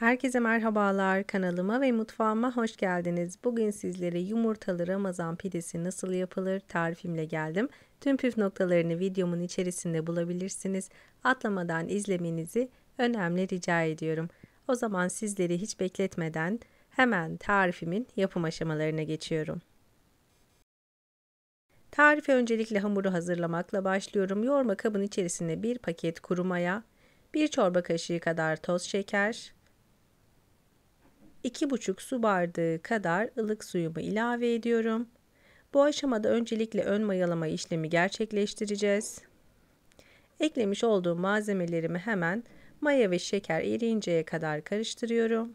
Herkese merhabalar kanalıma ve mutfağıma hoş geldiniz. Bugün sizlere yumurtalı Ramazan pidesi nasıl yapılır tarifimle geldim. Tüm püf noktalarını videomun içerisinde bulabilirsiniz. Atlamadan izlemenizi önemli rica ediyorum. O zaman sizleri hiç bekletmeden hemen tarifimin yapım aşamalarına geçiyorum. Tarife öncelikle hamuru hazırlamakla başlıyorum. Yoğurma kabın içerisinde bir paket kuru maya, bir çorba kaşığı kadar toz şeker, 2,5 su bardağı kadar ılık suyumu ilave ediyorum. Bu aşamada öncelikle ön mayalama işlemi gerçekleştireceğiz. Eklemiş olduğum malzemelerimi hemen maya ve şeker eriyinceye kadar karıştırıyorum.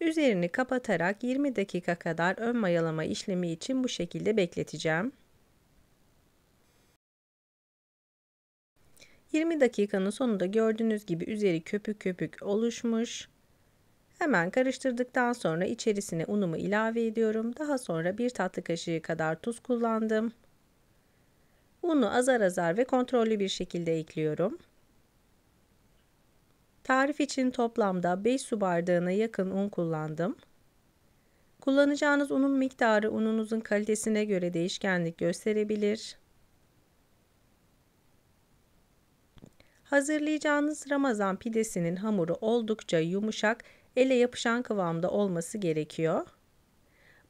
Üzerini kapatarak 20 dakika kadar ön mayalama işlemi için bu şekilde bekleteceğim. 20 dakikanın sonunda gördüğünüz gibi üzeri köpük köpük oluşmuş. Hemen karıştırdıktan sonra içerisine unumu ilave ediyorum. Daha sonra bir tatlı kaşığı kadar tuz kullandım. Unu azar azar ve kontrollü bir şekilde ekliyorum. Tarif için toplamda 5 su bardağına yakın un kullandım. Kullanacağınız unun miktarı ununuzun kalitesine göre değişkenlik gösterebilir. Hazırlayacağınız Ramazan pidesinin hamuru oldukça yumuşak, ele yapışan kıvamda olması gerekiyor.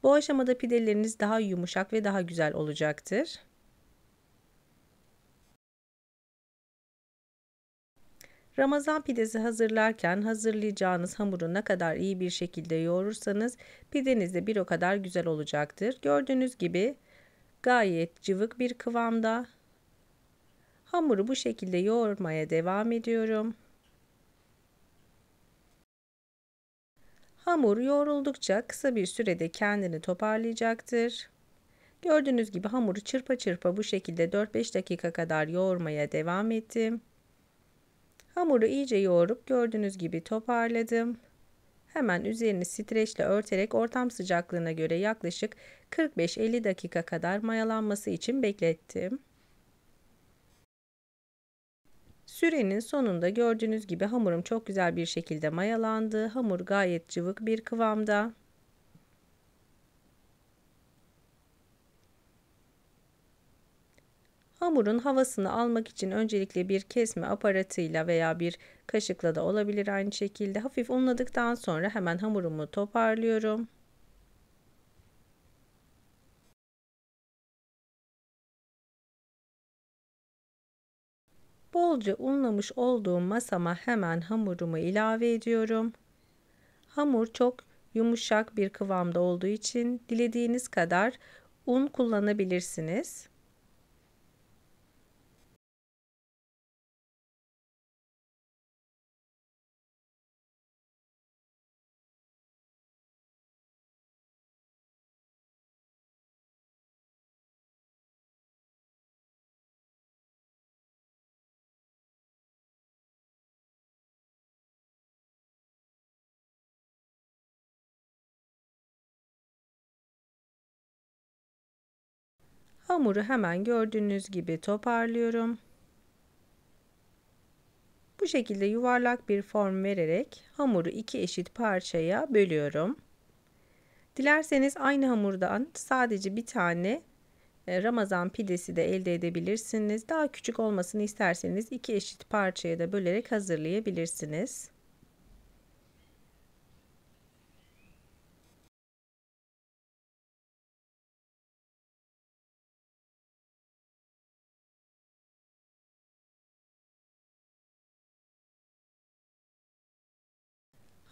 Bu aşamada pideleriniz daha yumuşak ve daha güzel olacaktır. Ramazan pidesi hazırlarken hazırlayacağınız hamuru ne kadar iyi bir şekilde yoğurursanız pideniz de bir o kadar güzel olacaktır. Gördüğünüz gibi gayet cıvık bir kıvamda Hamuru bu şekilde yoğurmaya devam ediyorum. Hamur yoğruldukça kısa bir sürede kendini toparlayacaktır. Gördüğünüz gibi hamuru çırpa çırpa bu şekilde 4-5 dakika kadar yoğurmaya devam ettim. Hamuru iyice yoğurup gördüğünüz gibi toparladım. Hemen üzerini streçle örterek ortam sıcaklığına göre yaklaşık 45-50 dakika kadar mayalanması için beklettim. Sürenin sonunda gördüğünüz gibi hamurum çok güzel bir şekilde mayalandı. Hamur gayet cıvık bir kıvamda. Hamurun havasını almak için öncelikle bir kesme aparatıyla veya bir kaşıkla da olabilir aynı şekilde. Hafif unladıktan sonra hemen hamurumu toparlıyorum. Bolca unlamış olduğum masama hemen hamurumu ilave ediyorum. Hamur çok yumuşak bir kıvamda olduğu için dilediğiniz kadar un kullanabilirsiniz. Hamuru hemen gördüğünüz gibi toparlıyorum. Bu şekilde yuvarlak bir form vererek hamuru iki eşit parçaya bölüyorum. Dilerseniz aynı hamurdan sadece bir tane e, Ramazan pidesi de elde edebilirsiniz. Daha küçük olmasını isterseniz iki eşit parçaya da bölerek hazırlayabilirsiniz.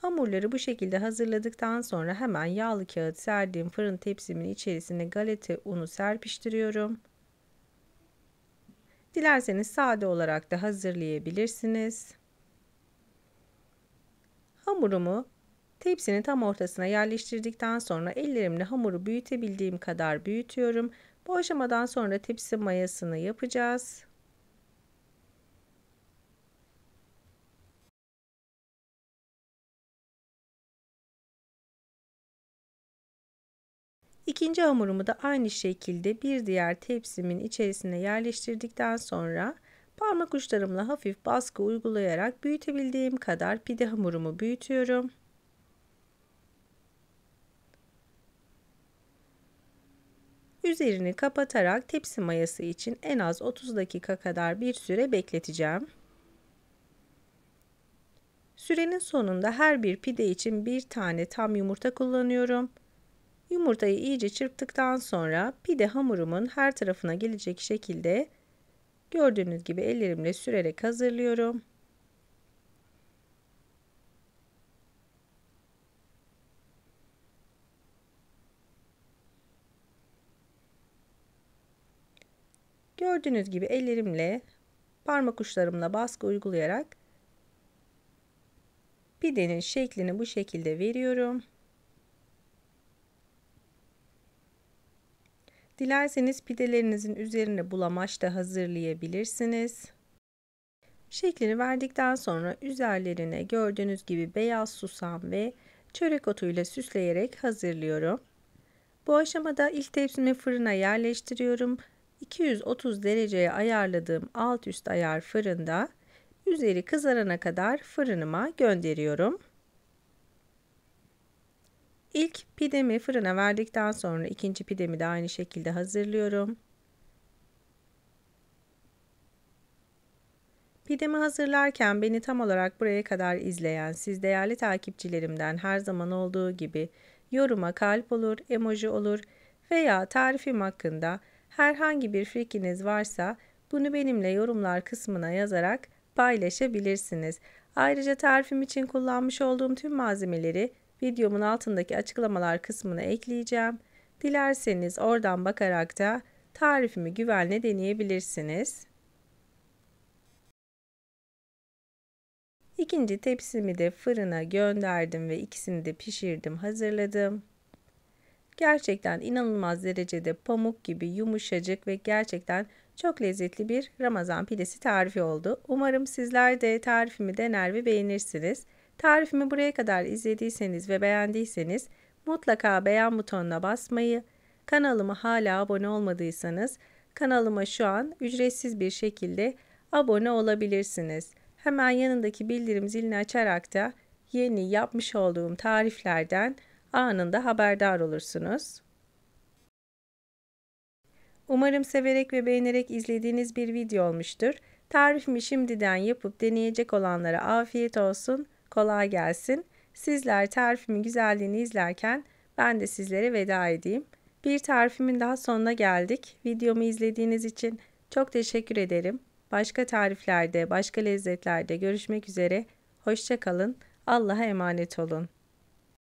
Hamurları bu şekilde hazırladıktan sonra hemen yağlı kağıt serdiğim fırın tepsimin içerisine galeta unu serpiştiriyorum. Dilerseniz sade olarak da hazırlayabilirsiniz. Hamurumu tepsinin tam ortasına yerleştirdikten sonra ellerimle hamuru büyütebildiğim kadar büyütüyorum. Bu aşamadan sonra tepsi mayasını yapacağız. İkinci hamurumu da aynı şekilde bir diğer tepsimin içerisine yerleştirdikten sonra parmak uçlarımla hafif baskı uygulayarak büyütebildiğim kadar pide hamurumu büyütüyorum. Üzerini kapatarak tepsi mayası için en az 30 dakika kadar bir süre bekleteceğim. Sürenin sonunda her bir pide için bir tane tam yumurta kullanıyorum. Yumurtayı iyice çırptıktan sonra pide hamurumun her tarafına gelecek şekilde gördüğünüz gibi ellerimle sürerek hazırlıyorum. Gördüğünüz gibi ellerimle parmak uçlarımla baskı uygulayarak pidenin şeklini bu şekilde veriyorum. Dilerseniz pidelerinizin üzerine bulamaç da hazırlayabilirsiniz. Şeklini verdikten sonra üzerlerine gördüğünüz gibi beyaz susam ve çörek otuyla süsleyerek hazırlıyorum. Bu aşamada ilk tepsimi fırına yerleştiriyorum. 230 dereceye ayarladığım alt üst ayar fırında üzeri kızarana kadar fırınıma gönderiyorum. İlk pidemi fırına verdikten sonra ikinci pidemi de aynı şekilde hazırlıyorum. Pidemi hazırlarken beni tam olarak buraya kadar izleyen siz değerli takipçilerimden her zaman olduğu gibi yoruma kalp olur, emoji olur veya tarifim hakkında herhangi bir fikriniz varsa bunu benimle yorumlar kısmına yazarak paylaşabilirsiniz. Ayrıca tarifim için kullanmış olduğum tüm malzemeleri videomun altındaki açıklamalar kısmına ekleyeceğim. Dilerseniz oradan bakarak da tarifimi güvenle deneyebilirsiniz. İkinci tepsimi de fırına gönderdim ve ikisini de pişirdim, hazırladım. Gerçekten inanılmaz derecede pamuk gibi yumuşacık ve gerçekten çok lezzetli bir Ramazan pidesi tarifi oldu. Umarım sizler de tarifimi dener ve beğenirsiniz. Tarifimi buraya kadar izlediyseniz ve beğendiyseniz mutlaka beğen butonuna basmayı, kanalıma hala abone olmadıysanız kanalıma şu an ücretsiz bir şekilde abone olabilirsiniz. Hemen yanındaki bildirim zilini açarak da yeni yapmış olduğum tariflerden anında haberdar olursunuz. Umarım severek ve beğenerek izlediğiniz bir video olmuştur. Tarifimi şimdiden yapıp deneyecek olanlara afiyet olsun. Kolay gelsin. Sizler tarifimin güzelliğini izlerken ben de sizlere veda edeyim. Bir tarifimin daha sonuna geldik. Videomu izlediğiniz için çok teşekkür ederim. Başka tariflerde, başka lezzetlerde görüşmek üzere. Hoşçakalın. Allah'a emanet olun.